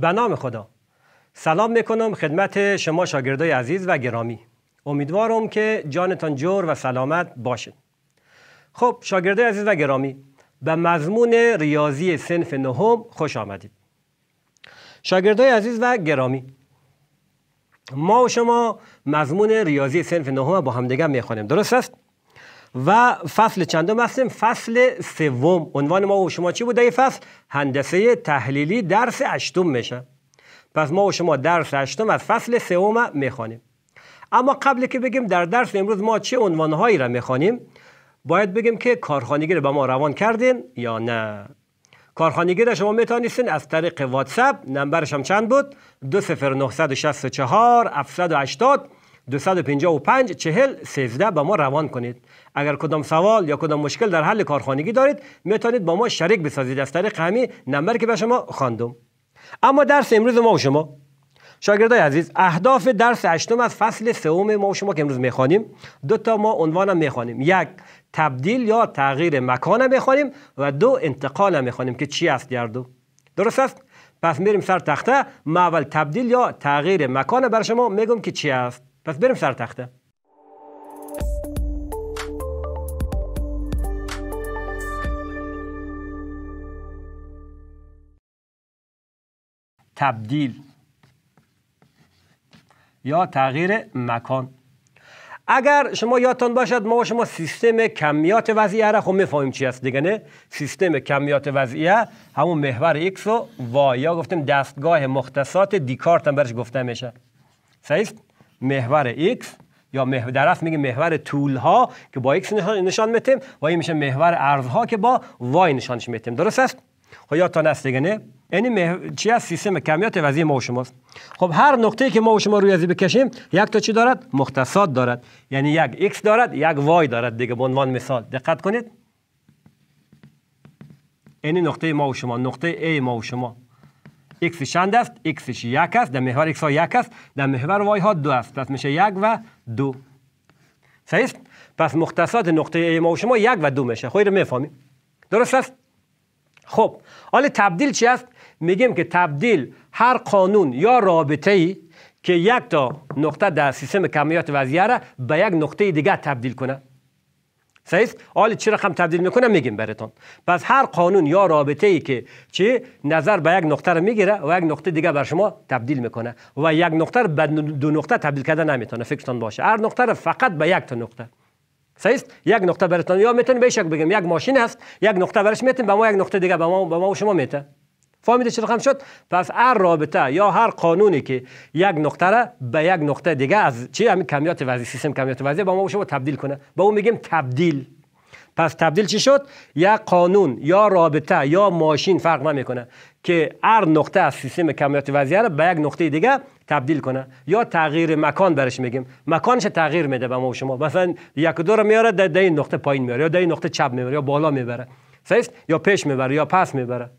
به نام خدا سلام میکنم خدمت شما شاگردای عزیز و گرامی امیدوارم که جانتان جور و سلامت باشین خب شاگردای عزیز و گرامی به مضمون ریاضی سنف نهم خوش آمدید شاگردای عزیز و گرامی ما و شما مضمون ریاضی سنف نهم با همدیگه میخوانیم درست است و فصل چندم هستیم فصل سوم عنوان ما و شما چی بود این فصل هندسه تحلیلی درس هشتم میشه پس ما و شما درس هشتم از فصل سوم میخوانیم اما قبل که بگیم در درس امروز ما چه عنوانهایی را میخوانیم باید بگیم که کارخانگی رو به ما روان کردین یا نه کارخانگی را شما میتونیستین از طریق واتساپ نمبرش هم چند بود 20964780 780 255 40 13 به ما روان کنید اگر کدام سوال یا کدام مشکل در حل کارخانگی دارید میتونید با ما شریک بسازید از طریق همین نمبر که به شما خواندم اما درس امروز ما و شما شاگردای عزیز اهداف درس هشتم از فصل سوم ما و شما که امروز میخوانیم دو تا ما عنوانم میخوانیم یک تبدیل یا تغییر مکان میخوانیم و دو انتقال میخوانیم که چی است در درست است پس میریم سر تخته ما اول تبدیل یا تغییر مکان بر شما میگم که چی است پس بریم سر تخته تبدیل یا تغییر مکان اگر شما یادتان باشد ما شما سیستم کمیات وضعیه را خب میفهمیم چی است دیگه نه سیستم کمیات وضعیه همون محور x و y یا گفتیم دستگاه مختصات دیکارت هم برش گفته میشه صحیح محور x یا محور درف میگه محور طول ها که با x نشان میتیم و این میشه محور ها که با y نشانش میتیم درست است خب تا نست دیگه نه یعنی چی از سیستم کمیات وضعی ما و شماست خب هر نقطه‌ای که ما و شما روی ازی بکشیم یک تا چی دارد مختصات دارد یعنی یک x دارد یک y دارد دیگه به عنوان مثال دقت کنید یعنی نقطه ما و شما نقطه A ما و شما اکس چند است x یک است در محور اکس ها یک است در محور وای ها دو است پس میشه یک و دو صحیح پس مختصات نقطه ای ما و شما یک و دو میشه رو میفهمیم درست است خب حال تبدیل چی است میگیم که تبدیل هر قانون یا رابطه ای که یک تا نقطه در سیستم کمیات وضعیه را به یک نقطه دیگه تبدیل کنه صحیح حال چی رقم تبدیل میکنه میگیم براتون پس هر قانون یا رابطه ای که چی نظر به یک نقطه رو میگیره و یک نقطه دیگه بر شما تبدیل میکنه و یک نقطه به دو نقطه تبدیل کرده نمیتونه فکرتون باشه هر نقطه رو فقط به یک تا نقطه صحیح یک نقطه براتون یا میتونیم بهش بگیم یک ماشین هست یک نقطه برش میتیم به ما یک نقطه دیگه به ما به ما و شما میته فهمیده چه رقم شد پس هر رابطه یا هر قانونی که یک نقطه را به یک نقطه دیگه از چی همین کمیات وضعی سیستم کمیات وضعی با ما شما تبدیل کنه با اون میگیم تبدیل پس تبدیل چی شد یک قانون یا رابطه یا ماشین فرق نمیکنه که هر نقطه از سیستم کمیات وضعی را به یک نقطه دیگه تبدیل کنه یا تغییر مکان برش میگیم مکانش تغییر میده به ما و شما مثلا یک دور میاره در این نقطه پایین میاره یا در نقطه چپ میاره یا بالا میبره صحیح یا پیش میبره یا پس میبره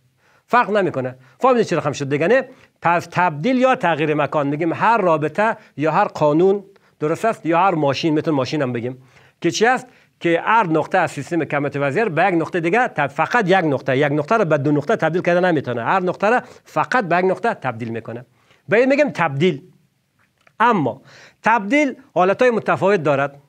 فرق نمیکنه فهمیدید چرا خم شد دیگه پس تبدیل یا تغییر مکان میگیم هر رابطه یا هر قانون درست است یا هر ماشین میتون ماشین هم بگیم که چی است که هر نقطه از سیستم کمت وزیر به یک نقطه دیگه فقط یک نقطه یک نقطه را به دو نقطه تبدیل کرده نمیتونه هر نقطه را فقط به یک نقطه تبدیل میکنه به میگم میگیم تبدیل اما تبدیل حالت متفاوت دارد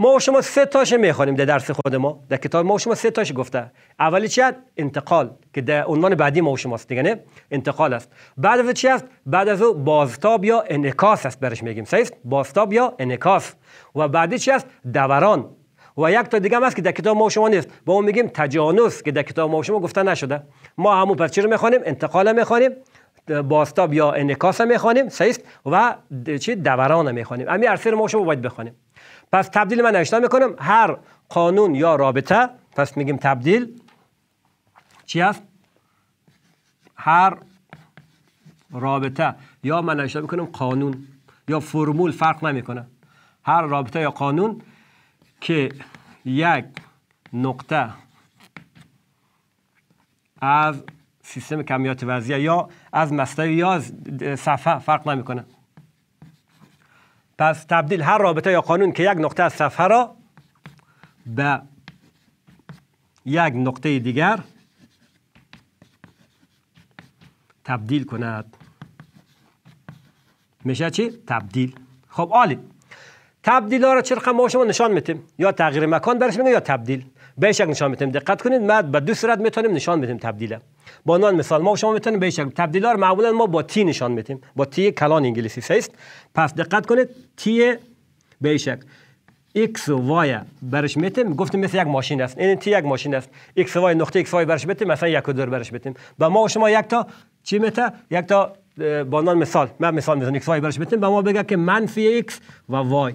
ما و شما سه تاشه میخوانیم در درس خود ما در کتاب ما و شما سه تاش گفته اولی چی انتقال که در عنوان بعدی ما و شماست دیگه انتقال است بعد از چی است بعد از او بازتاب یا انعکاس است برش میگیم صحیح بازتاب یا انعکاس و بعدی چی است دوران و یک تا دیگه هم که در کتاب ما و شما نیست با اون میگیم تجانس که در کتاب ما و شما گفته نشده ما همون چی رو میخوانیم انتقال میخوانیم بازتاب یا انکاس میخوانیم صحیح و چی دوران میخوانیم همین رو ما شما باید بخوانیم پس تبدیل من اشنا میکنم هر قانون یا رابطه پس میگیم تبدیل چی هست هر رابطه یا من اشنا میکنم قانون یا فرمول فرق نمیکنه هر رابطه یا قانون که یک نقطه از سیستم کمیات وضعیه یا از مستوی یا از صفحه فرق نمیکنه پس تبدیل هر رابطه یا قانون که یک نقطه از صفحه را به یک نقطه دیگر تبدیل کند میشه چی؟ تبدیل خب عالی تبدیل ها را چرقم ما شما نشان میتیم یا تغییر مکان برش میگه یا تبدیل به نشان میتونیم دقت کنید ما به دو صورت میتونیم نشان بدیم تبدیله با نان مثال ما شما میتونیم به شکل تبدیلار معمولا ما با تی نشان میتیم با تی کلان انگلیسی سیست پس دقت کنید تی به x و وای برش میتیم گفتیم مثل یک ماشین است این تی یک ماشین است x و y نقطه x و برش میتیم مثلا یک و دور برش میتیم و ما شما یک تا چی میته یک تا با نان مثال من مثال میزنم x و برش میتیم ما بگه که منفی x و وای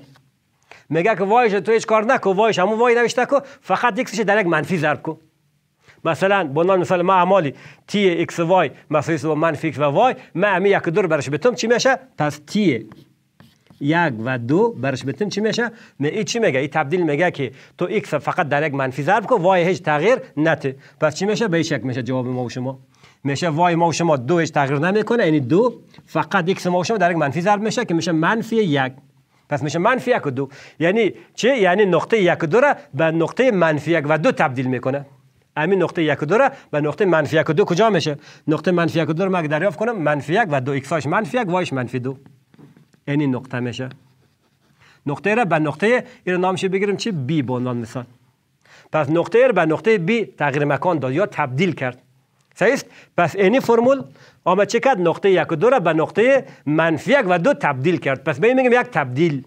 میگه که وایش تو هیچ کار نکو وایش همون وای نوشته کو فقط ایکسش در یک منفی ضرب کو مثلا با نام مثال ما اعمالی تی ایکس وای مساوی با منفی ایکس و وای ما می یک دور برش بتم چی میشه پس تی یک و دو برش بتم چی میشه می ای چی میگه ای تبدیل میگه که تو ایکس فقط در یک منفی ضرب کو وای هیچ تغییر نته پس چی میشه به شک میشه جواب ما و شما میشه وای ما و شما دو هیچ تغییر نمیکنه یعنی دو فقط ایکس ما و شما در یک منفی ضرب میشه که میشه منفی یک پس میشه منفی یک و دو یعنی چه؟ یعنی نقطه یک و دو را به نقطه منفی یک و دو تبدیل میکنه همین نقطه یک و دو را به نقطه منفی یک و دو کجا میشه نقطه منفی یک و دو را من دریافت کنم منفی یک و دو ایکساش منفی یک وایش منفی دو یعنی نقطه میشه نقطه را به نقطه این نامش بگیریم چی بی به عنوان مثال پس نقطه را به نقطه بی تغییر مکان داد یا تبدیل کرد است پس اینی فرمول آمد چه کرد نقطه یک و دو را به نقطه منفی یک و دو تبدیل کرد پس به میگم یک تبدیل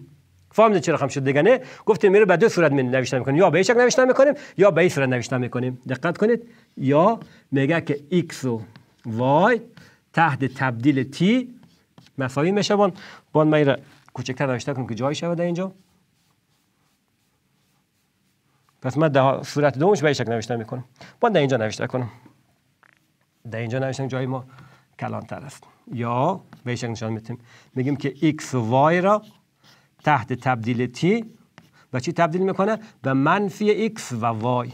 فهمید چرا هم شد دیگه نه گفتیم میره به دو صورت می نوشتن میکنیم یا به شکل نوشتن میکنیم یا به این صورت نوشتن میکنیم دقت کنید یا میگه که x و y تحت تبدیل t مساوی میشون بان بان میره کوچکتر نوشته کنم که جای شود اینجا پس من ده صورت دومش به شکل نوشته میکنم بان اینجا نوشته کنم در اینجا نوشتن جای ما کلانتر است یا به شکل نشان میتیم میگیم که x و y را تحت تبدیل t و چی تبدیل میکنه به منفی x و y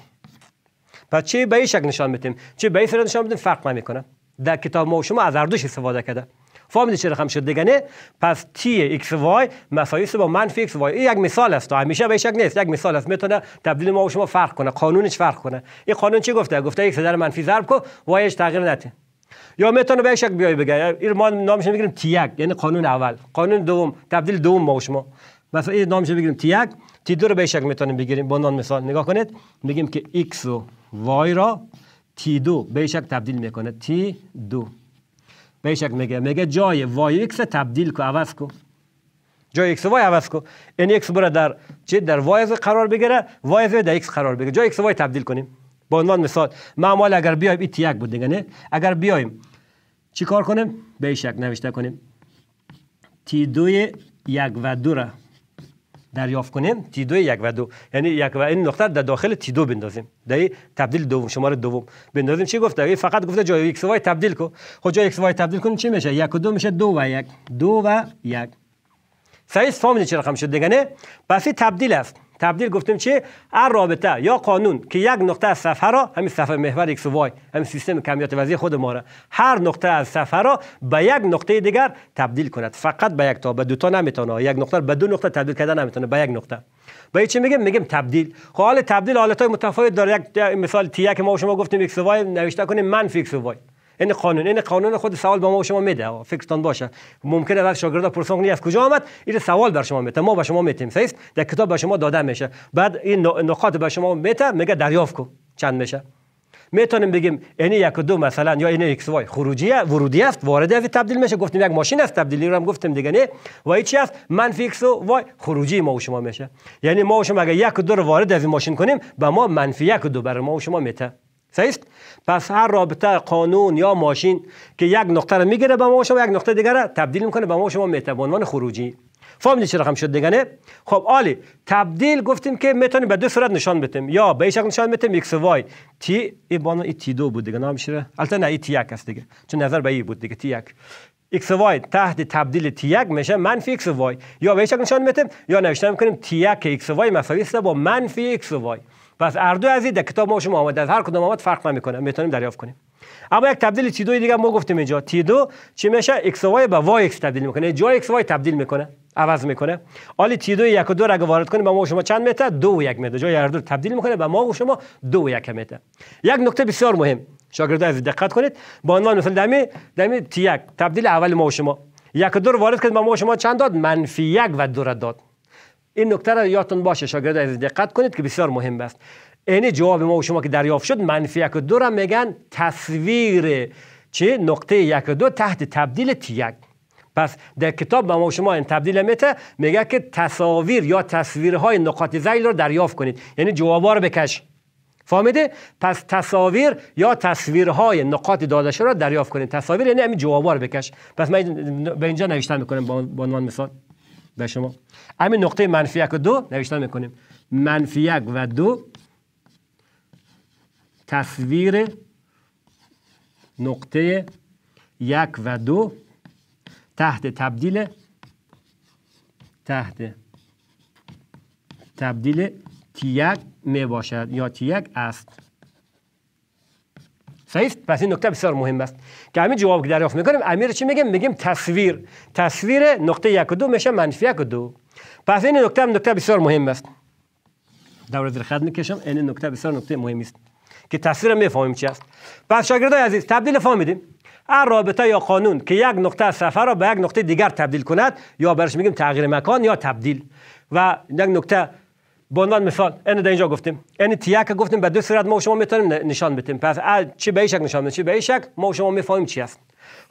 پس چی به این شکل نشان میتیم چی به این نشان میتیم فرق نمیکنه در کتاب ما شما از اردوش استفاده کرده فهمیدید چه رقم شد دیگه پس تی x وای مقایسه با منفی x وای، این یک مثال است همیشه به شک نیست یک مثال است میتونه تبدیل ما و شما فرق کنه قانونش فرق کنه این قانون چی گفته گفته یک در منفی ضرب کو وایش تغییر نده یا میتونه به شک بیای بگه این ما نامش میگیریم تی یک یعنی قانون اول قانون دوم تبدیل دوم ما و شما مثلا این نامش بگیریم تی یک تی دو رو به شک میتونیم بگیریم با مثال نگاه کنید میگیم که x و وای را تی دو به شک تبدیل میکنه تی دو بیشک میگه میگه جای وای ایکس تبدیل کو عوض کو جای ایکس وای عوض کو این ایکس بره در چه در وای قرار بگیره وای در ایکس قرار بگیره جای ایکس وای تبدیل کنیم به عنوان مثال معمول اگر بیایم تی یک بود دیگه نه اگر بیایم چی کار کنیم بیشک نوشته کنیم تی دوی یک و دو را دریافت کنیم تی دو یک و دو یعنی یک و این نقطه در داخل تی دو بندازیم در تبدیل دوم شماره دوم بندازیم چی گفته فقط گفته جای ایکس وای تبدیل کن خب جای ایکس وای تبدیل کنیم چی میشه یک و دو میشه دو و یک دو و یک صحیح فهمیدین چی رقم شد دیگه نه پس تبدیل است تبدیل گفتیم چه هر رابطه یا قانون که یک نقطه از صفحه را همین صفحه محور ایکس و وای همین سیستم کمیات وضعی خود ما را هر نقطه از صفحه را به یک نقطه دیگر تبدیل کند فقط به یک تا به دو تا نمیتونه یک نقطه به دو نقطه تبدیل کردن نمیتونه به یک نقطه به چی میگیم میگیم تبدیل خب حال تبدیل حالت های متفاوت داره یک مثال تی که ما شما گفتیم ایکس و نوشته کنیم منفی ایکس این قانون این قانون خود سوال به ما شما میده فکرتان باشه ممکنه بعد شاگردا کنی از کجا آمد این سوال بر شما میده ما به شما میتیم است در کتاب به شما داده میشه بعد این نقاط به شما میته میگه دریافت کو چند میشه میتونیم بگیم این یک و دو مثلا یا این ایکس وای خروجی ورودی است وارد از تبدیل میشه گفتیم یک ماشین است تبدیلی رو هم گفتیم دیگه نه و چی است منفی فیکس و وای خروجی ما و شما میشه یعنی ما و شما اگر یک و دو رو وارد از ماشین کنیم به ما منفی یک و دو بر ما و شما میته است پس هر رابطه قانون یا ماشین که یک نقطه رو میگیره به ما شما یک نقطه دیگه را تبدیل میکنه به ما شما میته عنوان خروجی فهمیدید چرا رقم شد دیگه خب عالی تبدیل گفتیم که میتونیم به دو صورت نشان بدیم یا به شکل نشان بدیم ایکس وای تی ای بانا ای تی دو بود دیگه نام شده البته نه ای تی یک است دیگه چون نظر به ای بود دیگه تی یک ایکس وای تحت تبدیل تی یک میشه منفی ایکس وای یا به شکل نشان بدیم یا نوشته میکنیم تی یک ایکس وای مساوی است با منفی ایکس وای پس اردو دو از این کتاب ما شما آمده از هر کدام آمد فرق نمیکنه میتونیم دریافت کنیم اما یک تبدیل تی دو دیگه ما گفتیم اینجا تی دو چی میشه ایکس وای به وای ایکس تبدیل میکنه جای ایکس وای تبدیل میکنه عوض میکنه حالی تی دو یک و دو را وارد کنیم به ما شما چند متر دو و یک میده. جای اردو دو تبدیل میکنه به ما و شما دو و یک متر. یک نکته بسیار مهم شاگردان از دقت کنید با عنوان مثل دمی دمی تی یک تبدیل اول ما و شما یک و دو وارد به ما شما چند داد منفی یک و دو داد این نکته را یادتون باشه شاگرد عزیز دقت کنید که بسیار مهم است این یعنی جواب ما و شما که دریافت شد منفی یک و دو را میگن تصویر چه نقطه یک و دو تحت تبدیل تیک پس در کتاب ما شما این تبدیل میته میگه که تصاویر یا تصویرهای نقاط زیل را دریافت کنید یعنی جوابا رو بکش فهمیده پس تصاویر یا تصویرهای نقاط داده شده را دریافت کنید تصاویر یعنی همین جوابا رو بکش پس من به اینجا نوشتن میکنم با عنوان مثال به شما همین نقطه منفی یک و دو نوشتن میکنیم منفی یک و دو تصویر نقطه یک و دو تحت تبدیل تحت تبدیل یک می باشد یا یک است صحیح پس این نکته بسیار مهم است که همین جواب دریافت میکنیم امیر چی میگیم میگیم تصویر تصویر نقطه یک و دو میشه منفی یک و دو پس این نکته هم نکته بسیار مهم است دور در خط میکشم این نکته بسیار نکته مهم است که تصویر میفهمیم چی است پس شاگردای عزیز تبدیل فهمیدیم هر رابطه یا قانون که یک نقطه سفر را به یک نقطه دیگر تبدیل کند یا برش میگیم تغییر مکان یا تبدیل و یک نکته به عنوان مثال این در اینجا گفتیم این تی گفتیم به دو صورت ما و شما میتونیم نشان بدیم پس چی به شک نشان بدیم چی به شک ما و شما میفهمیم چی است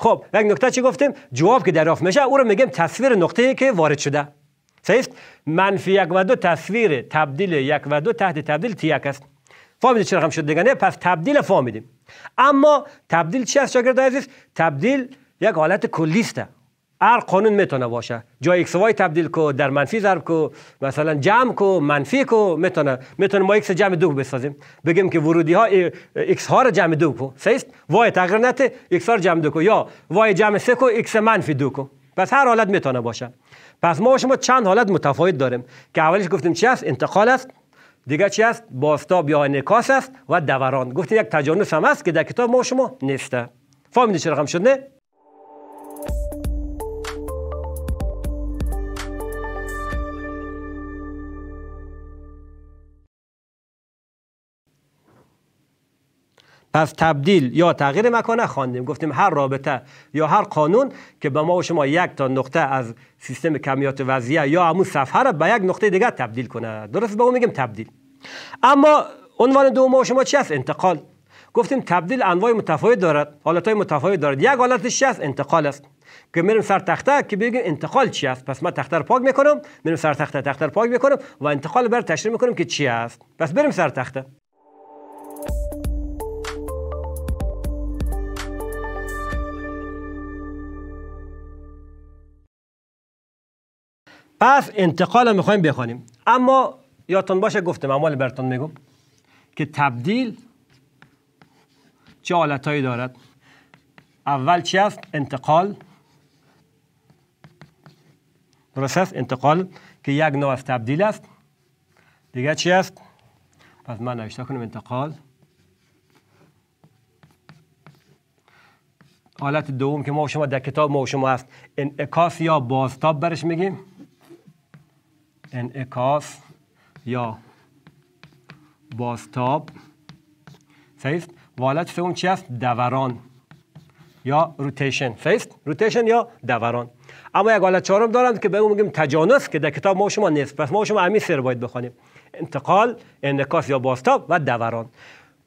خب یک نکته چی گفتیم جواب که دریافت میشه او رو میگیم تصویر نقطه‌ای که وارد شده صحیح منفی یک و دو تصویر تبدیل یک و دو تحت تبدیل تی یک است فهمیدید چرا رقم شد دیگه پس تبدیل فامیدیم. اما تبدیل چی است شاگرد عزیز تبدیل یک حالت کلی هر قانون میتونه باشه جای ایکس وای تبدیل کو در منفی ضرب کو مثلا جمع کو منفی کو میتونه میتونه ما ایکس جمع دو بسازیم بگیم که ورودی ها ایکس ها رو جمع دو کو سیست وای تغییر نته ایکس ها رو جمع دو کو یا وای جمع سه کو ایکس منفی دو کو پس هر حالت میتونه باشه پس ما شما چند حالت متفاوت داریم که اولش گفتیم چی است انتقال است دیگه چی است باستاب یا نکاس است و دوران گفتیم یک تجانس هم است که در کتاب ما شما نیسته فهمیدید چرا هم شد پس تبدیل یا تغییر مکانه خواندیم گفتیم هر رابطه یا هر قانون که به ما و شما یک تا نقطه از سیستم کمیات وضعیه یا همون صفحه را به یک نقطه دیگر تبدیل کنه درست به اون میگیم تبدیل اما عنوان دو ما شما چی است انتقال گفتیم تبدیل انواع متفاوت دارد حالت های متفاوت دارد یک حالتش چی است انتقال است که میریم سر تخته که بگیم انتقال چی است پس من تخته پاک میکنم میرم سر تخته تخته پاک میکنم و انتقال بر تشریح میکنم که چی است پس بریم سر تخته پس انتقال رو میخوایم بخوانیم اما یادتون باشه گفتم اموال برتون میگم که تبدیل چه حالتهایی دارد اول چی است انتقال درست انتقال که یک نوع از تبدیل است دیگه چی است پس من نوشته کنم انتقال حالت دوم که ما شما در کتاب ما شما هست انعکاس یا بازتاب برش میگیم انعکاس یا بازتاب صحیح والت سه اون چی است دوران یا روتیشن فیست روتیشن یا دوران اما یک حالت چهارم دارند که به اون میگیم تجانس که در کتاب ما شما نیست پس ما شما همین سر باید بخوانیم انتقال انعکاس یا بازتاب و دوران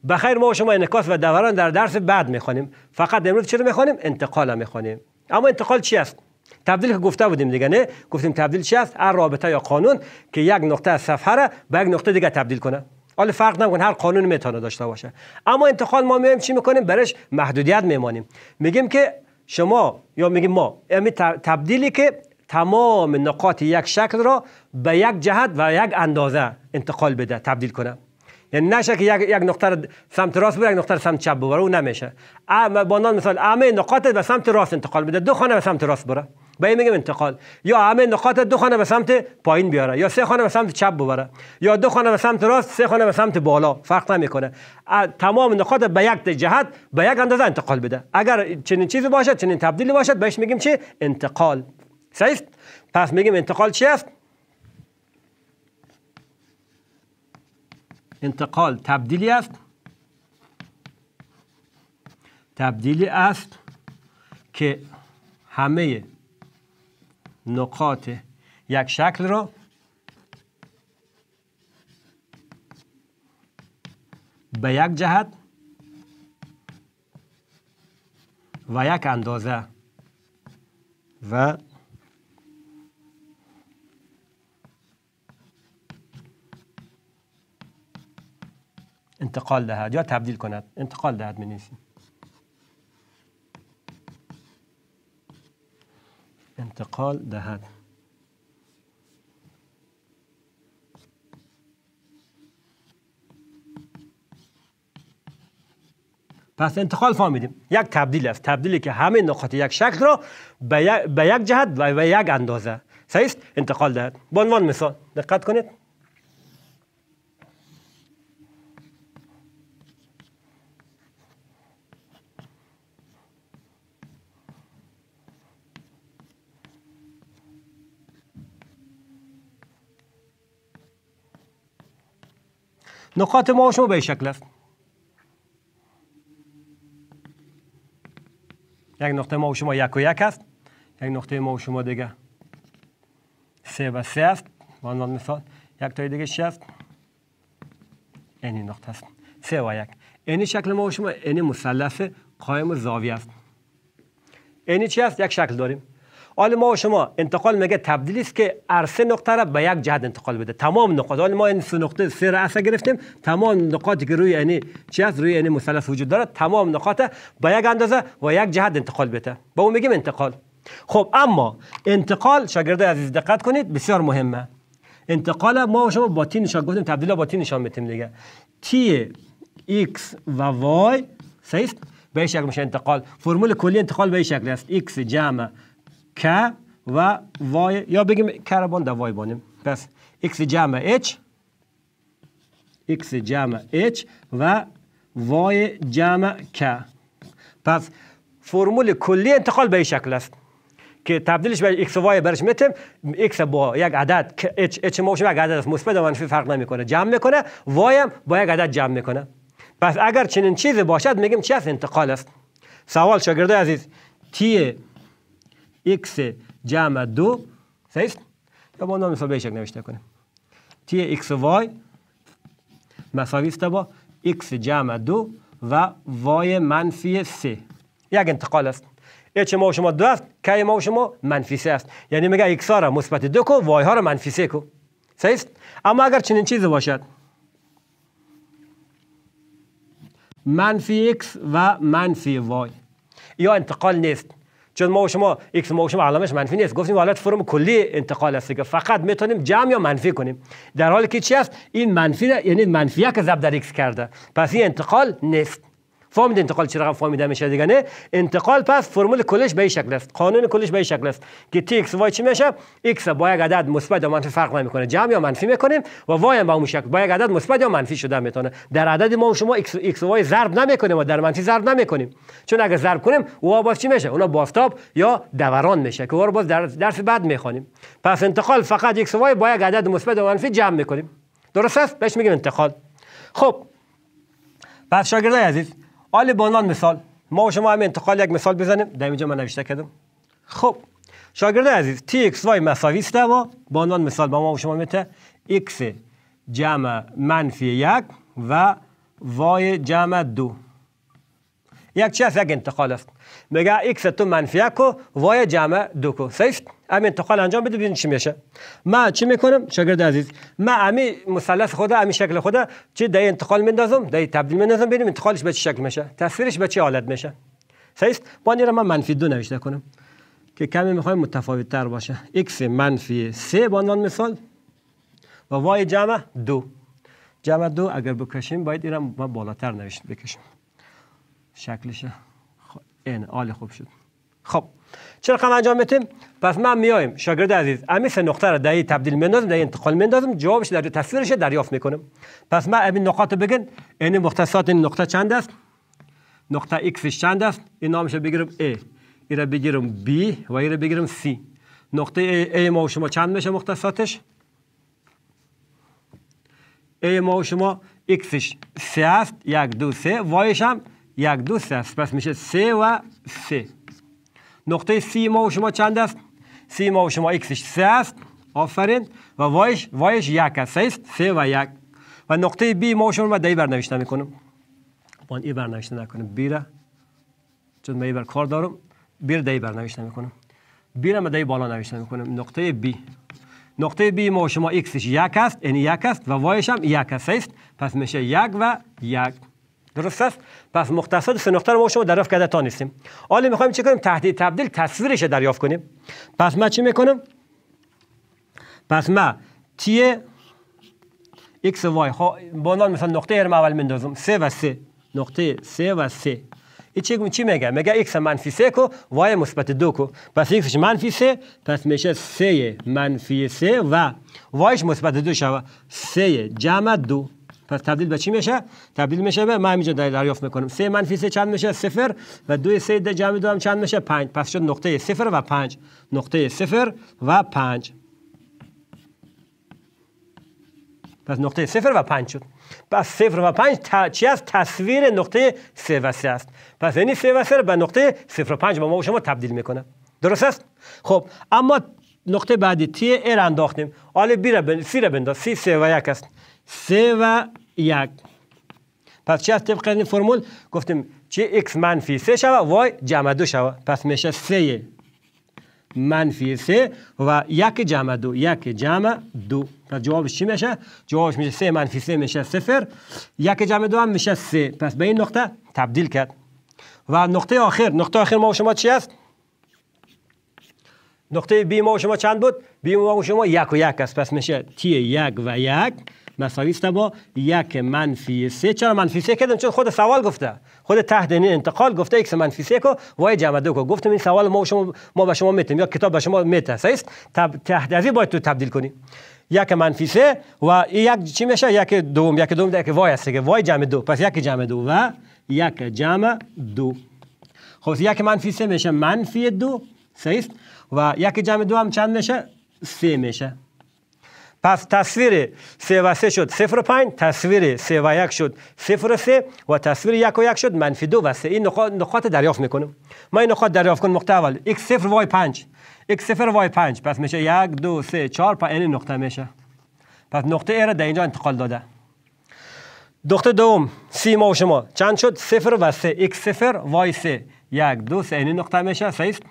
بخیر ما شما انعکاس و دوران در درس بعد میخوانیم فقط امروز چرا میخوانیم انتقال میخوانیم اما انتقال چی تبدیل که گفته بودیم دیگه نه گفتیم تبدیل چی است هر رابطه یا قانون که یک نقطه از صفحه را به یک نقطه دیگه تبدیل کنه حالا فرق نمیکنه هر قانون میتونه داشته باشه اما انتقال ما میایم چی میکنیم برش محدودیت میمانیم میگیم که شما یا میگیم ما یعنی تبدیلی که تمام نقاط یک شکل را به یک جهت و یک اندازه انتقال بده تبدیل کنه یعنی نشه که یک یک نقطه سمت راست بود یک نقطه سمت چپ بره او نمیشه با مثال همه نقاط به سمت راست انتقال بده دو خانه به سمت راست بره به این میگیم انتقال یا همه نقاط دو خانه به سمت پایین بیاره یا سه خانه به سمت چپ ببره یا دو خانه به سمت راست سه خانه به سمت بالا فرق نمیکنه تمام نقاط به یک جهت به یک اندازه انتقال بده اگر چنین چیزی باشد چنین تبدیلی باشد بهش میگیم چی انتقال صحیح پس میگیم انتقال چی است انتقال تبدیلی است تبدیلی است که همه نقاط یک شکل را به یک جهت و یک اندازه و انتقال دهد یا تبدیل کند انتقال دهد می نیسیم انتقال دهد پس انتقال فهمیدیم یک تبدیل است تبدیلی که همه نقاط یک شکل را به یک جهت و به یک اندازه سعیست؟ انتقال دهد به عنوان مثال دقت کنید نقاط شما به شکل است یک نقطه ما و شما یک و یک است یک نقطه ما و شما دیگه سه و سه است مثال یک تای دیگه چی اینی نقطه است سه و یک اینی شکل ما و شما اینی مسلسه قایم و است اینی چی است یک شکل داریم حال ما و شما انتقال میگه تبدیلی است که هر سه نقطه را به یک جهت انتقال بده تمام نقاط حال ما این سه نقطه سه را گرفتیم تمام نقاط که روی یعنی چی از روی یعنی مثلث وجود دارد تمام نقاط به یک اندازه و یک جهت انتقال بده به اون میگیم انتقال خب اما انتقال شاگرد عزیز دقت کنید بسیار مهمه انتقال ما و شما با تی نشان گفتیم تبدیل با تی نشان میتیم دیگه تی x و وای صحیح به شکل میشه انتقال فرمول کلی انتقال به شکل است x جمع که و وای یا بگیم رو بانده وای بانیم پس x جمع h x جمع h و وای جمع ک پس فرمول کلی انتقال به این شکل است که تبدیلش به ایکس وای برش میتیم ایکس با یک عدد اچ اچ ما یک عدد است مثبت و منفی فرق نمیکنه جمع میکنه وای هم با یک عدد جمع میکنه پس اگر چنین چیزی باشد میگیم چی است انتقال است سوال شاگرده عزیز تی x جمع دو سیست یا با نام به بیشک نوشته کنیم تی x و y مساوی است با x جمع دو و y منفی سه یک انتقال است h ما و شما دو است k ما و شما منفی سه است یعنی میگه x ها را مثبت دو کو y ها را منفی سه کو سیست اما اگر چنین چیزی باشد منفی x و منفی y یا انتقال نیست چون ما و شما x ما و شما علامش منفی نیست گفتیم حالت فرم کلی انتقال است که فقط میتونیم جمع یا منفی کنیم در حالی که چی است این منفی یعنی منفی که ضرب در x کرده پس این انتقال نیست فهمید انتقال چه رقم فهمیده میشه دیگه نه انتقال پس فرمول کلش به این شکل است قانون کلش به این شکل است که تی ایکس وای چی میشه ایکس با یک عدد مثبت یا منفی فرق نمیکنه جمع یا منفی میکنیم و وای هم به اون شکل با یک عدد مثبت یا منفی شده میتونه در عدد ما شما ایکس ایکس وای ضرب نمیکنیم و در منفی ضرب نمیکنیم چون اگه ضرب کنیم او باز چی میشه اونا بافتاب یا دوران میشه که ور باز در درس بعد میخوانیم پس انتقال فقط ایکس وای با یک عدد مثبت و منفی جمع میکنیم درست است بهش میگیم انتقال خب پس شاگردای عزیز آل بانان مثال ما و شما هم انتقال یک مثال بزنیم در اینجا من نوشته کردم خب شاگرد عزیز تی اکس وای مساوی است و بانان مثال با ما و شما میته x جمع منفی یک و وای جمع دو یک چیز یک انتقال است میگه x تو منفی یک و وای جمع دو کو صیفت ام انتقال انجام بده ببین چی میشه ما چی میکنم شاگرد عزیز ما امی مثلث خود امی شکل خدا چی دای انتقال میندازم دای تبدیل میندازم ببینیم انتقالش به چه شکل میشه تصویرش به چه حالت میشه صیفت با را من منفی دو نوشته کنم که کمی میخوایم متفاوت تر باشه x منفی 3 بانوان مثال و وای جمع دو جمع دو اگر بکشیم باید این را بالاتر نوشت بکشیم شکلش عالی خوب شد خب چرا رقم انجام میتیم پس ما میایم شاگرد عزیز همین سه نقطه را در تبدیل میندازم در انتقال میندازم جوابش در تصویرش دریافت میکنم پس ما همین نقاط رو بگن این مختصات این نقطه چند است نقطه ایکسش چند است این نامش رو بگیرم A این رو بگیرم B و این رو بگیرم C نقطه A, ما و شما چند میشه مختصاتش A ما و شما ایکسش است یک دو سه وایش هم یک دو سه است پس میشه سه و سه نقطه سی ما و شما چند است؟ سی ما و شما ایکسش سه است آفرین و وایش وایش یک است سه است سه و یک و نقطه بی ما و شما ما دایی برنوشته میکنم من ای برنوشته نکنم بیره چون من ای بر کار دارم بیر دایی برنوشته میکنم بیره من دایی بالا نوشته میکنم نقطه بی نقطه بی ما و شما ایکسش یک است این یعنی یک است و وایش هم یک است است پس میشه یک و یک درست است پس مختصات سه نقطه رو ما شما دریافت کرده تا نیستیم حالا میخوایم چه کنیم تهدید تبدیل تصویرش دریافت کنیم پس ما چی میکنم پس ما تی x وای خب، با عنوان مثلا نقطه هرم اول میندازم 3 و 3 نقطه 3 و 3 این چی میگه میگه x منفی 3 کو y مثبت 2 کو پس x منفی 3 پس میشه 3 منفی 3 و y مثبت 2 شوه 3 جمع 2 پس تبدیل به چی میشه تبدیل میشه به ما اینجا دریافت میکنیم سه منفی سه چند میشه صفر و دو سه ده جمع دو چند میشه پنج پس شد نقطه صفر و پنج نقطه صفر و پنج پس نقطه صفر و پنج شد پس صفر و پنج تا... چی است تصویر نقطه سه و سه است پس یعنی سه و سه به نقطه صفر و پنج با ما و شما تبدیل میکنه درست است خب اما نقطه بعدی تی ار انداختیم حالا بیره بند سی را بنداز سی سه و یک است سه و یک پس چه است طبق این فرمول گفتیم چی؟ x منفی سه شوه وای جمع دو شوه پس میشه سه منفی سه و یک جمع دو یک جمع دو پس جوابش چی میشه؟ جوابش میشه سه منفی سه میشه صفر یک جمع دو هم میشه سه پس به این نقطه تبدیل کرد و نقطه آخر نقطه آخر ما شما چی است؟ نقطه بی ما و شما چند بود؟ بی ما و شما یک و یک است پس میشه تی یک و یک مساوی است با یک منفی سه چرا منفی سه کردم چون خود سوال گفته خود تحت انتقال گفته ایکس منفی سه کو وای جمع دو که گفتم این سوال ما و شما ما به شما میتیم یا کتاب به شما میته صحیح است تب تحت ازی باید تو تبدیل کنی یک منفی سه و یک چی میشه یک دوم یک دوم یک وای است که وای جمع دو پس یک جمع دو و یک جمع دو خب یک منفی سه میشه منفی دو صحیح است و یک جمع دو هم چند میشه سه میشه پس تصویر سه و سه شد صفر و پنج تصویر سه و یک شد صفر و سه و تصویر یک و یک شد منفی دو و سه این نقاط دریافت میکنم من این نقاط دریافت کنم نقطه اول x صفر وای پنج x صفر وای پنج پس میشه یک دو سه چهار پنج این نقطه میشه پس نقطه ای را در اینجا انتقال داده دقت دوم سی ما و شما چند شد صفر و سه x صفر وای سه یک دو سه این نقطه میشه سه است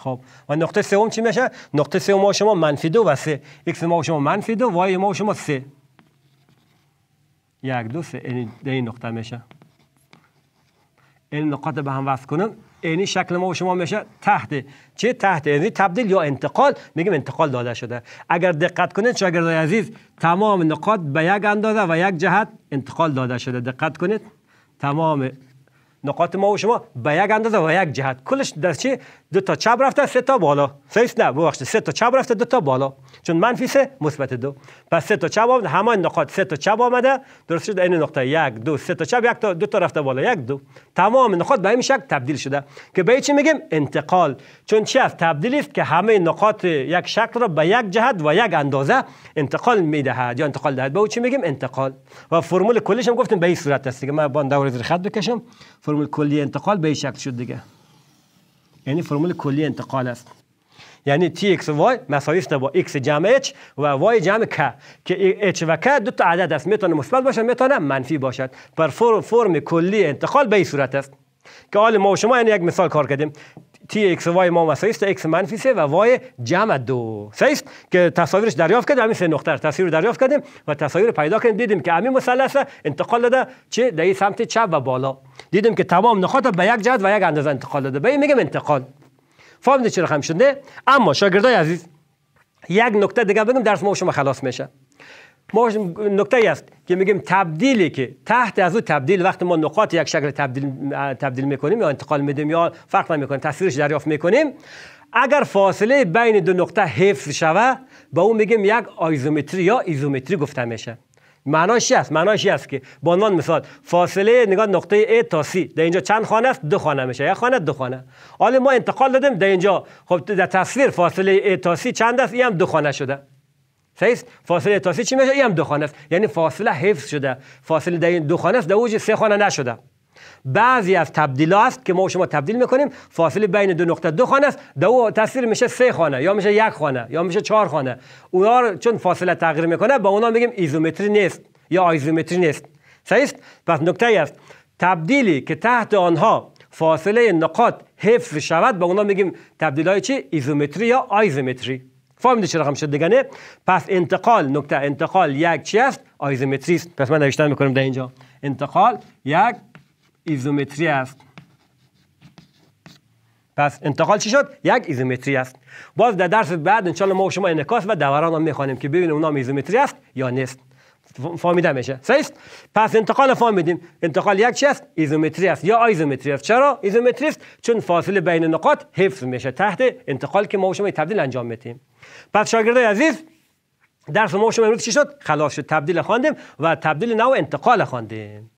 خب و نقطه سوم چی میشه نقطه سوم ما شما منفی دو و سه x ما شما منفی دو وای ما شما سه یک دو سه این این نقطه میشه این نقاط به هم وصل کنم این شکل ما شما میشه تحت چه تحت این یعنی تبدیل یا انتقال میگیم انتقال داده شده اگر دقت کنید شاگردای عزیز تمام نقاط به یک اندازه و یک جهت انتقال داده شده دقت کنید تمام نقاط ما و شما به یک اندازه و یک جهت کلش در چه دو تا چپ رفته سه تا بالا سه نه ببخشید سه تا چپ رفته دو تا بالا چون منفی سه مثبت دو پس سه تا چپ آمده همان نقاط سه تا چپ آمده درست شد این نقطه یک دو سه تا چپ یک تا دو تا رفته بالا یک دو تمام نقاط به این شکل تبدیل شده که به چی میگیم انتقال چون چی است تبدیل است که همه نقاط یک شکل را به یک جهت و یک اندازه انتقال میدهد یا انتقال دهد به چی میگیم انتقال و فرمول کلیش هم گفتیم به این صورت است که من با دور زیر خط بکشم فرمول کلی انتقال به این شکل شد دیگه یعنی فرمول کلی انتقال است یعنی تی x و y مساوی با x جمع h و y جمع k که h و k دو تا عدد است میتونه مثبت باشد میتونه منفی باشد پر فرم, فرم کلی انتقال به این صورت است که حال ما و شما یعنی یک مثال کار کردیم تی اکس وای ما مساوی است منفی سه و وای جمع دو سیست که تصاویرش دریافت کردیم همین سه نقطه تصویر رو دریافت کردیم و تصاویر پیدا کردیم دیدیم که همین مثلث انتقال داده چه در سمت چپ و بالا دیدیم که تمام نقاط به یک جهت و یک اندازه انتقال داده به میگم انتقال فهمید چرا هم شده اما شاگردای عزیز یک نکته دیگه بگم درس ما شما خلاص میشه ما نکته است که میگیم تبدیلی که تحت از او تبدیل وقتی ما نقاط یک شکل تبدیل تبدیل میکنیم یا انتقال میدیم یا فرق نمیکنه تاثیرش دریافت میکنیم اگر فاصله بین دو نقطه حفظ شوه با اون میگیم یک آیزومتری یا ایزومتری گفته میشه معناش چی است معناش است که به عنوان مثال فاصله نگاه نقطه A تا C در اینجا چند خانه است دو خانه میشه یک خانه دو خانه حالا ما انتقال دادیم در اینجا خب در تصویر فاصله A تا C چند است این هم دو خانه شده صحیح فاصله تاسی چی میشه این هم دو خانه است یعنی فاصله حفظ شده فاصله در این دو خانه است در اوج سه خانه نشده بعضی از تبدیل است که ما شما تبدیل میکنیم فاصله بین دو نقطه دو خانه است دو تاثیر میشه سه خانه یا میشه یک خانه یا میشه چهار خانه اونا چون فاصله تغییر میکنه با اونا میگیم ایزومتری نیست یا آیزومتری نیست صحیح پس نکته است تبدیلی که تحت آنها فاصله نقاط حفظ شود با اونا میگیم تبدیل های چی ایزومتری یا آیزومتری فهمیده چه رقم شد نه؟ پس انتقال نکته انتقال یک چی است آیزومتری است پس من نوشتن میکنم در اینجا انتقال یک ایزومتری است پس انتقال چی شد یک ایزومتری است باز در درس بعد ان ما شما انعکاس و دوران هم میخوانیم که ببینیم اونام ایزومتری است یا نیست میشه. صحیح پس انتقال فهمیدیم. انتقال یک چی است ایزومتری است یا آیزومتری است چرا ایزومتری است چون فاصله بین نقاط حفظ میشه تحت انتقال که ما شما تبدیل انجام میدیم پس شاگردای عزیز درس ما شما امروز چی شد خلاص شد تبدیل خواندیم و تبدیل نو انتقال خواندیم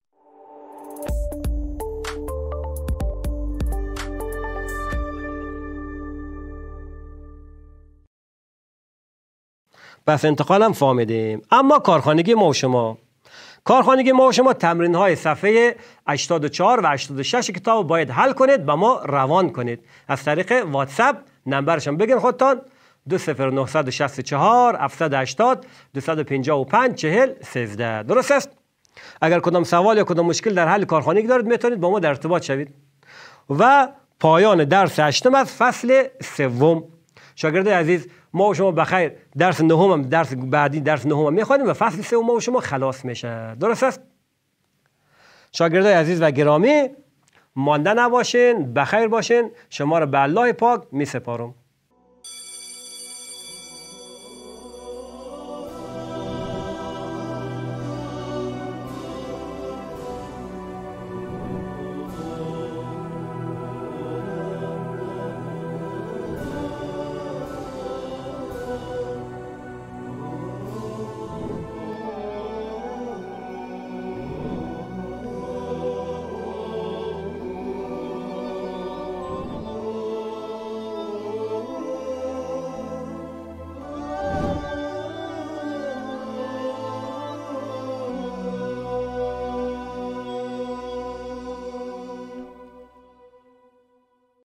پس انتقال هم فامیدیم اما کارخانگی ما و شما کارخانگی ما و شما تمرین های صفحه 84 و 86 کتاب باید حل کنید به ما روان کنید از طریق واتساپ نمبرشم بگین خودتان 20964 780 255 40 13 درست است اگر کدام سوال یا کدام مشکل در حل کارخانگی دارید میتونید با ما در ارتباط شوید و پایان درس هشتم از فصل سوم شاگرد عزیز ما و شما بخیر درس نهمم درس بعدی درس نهمم میخوانیم و فصل سه ما و شما خلاص میشه درست است شاگردای عزیز و گرامی مانده نباشین بخیر باشین شما را به الله پاک میسپارم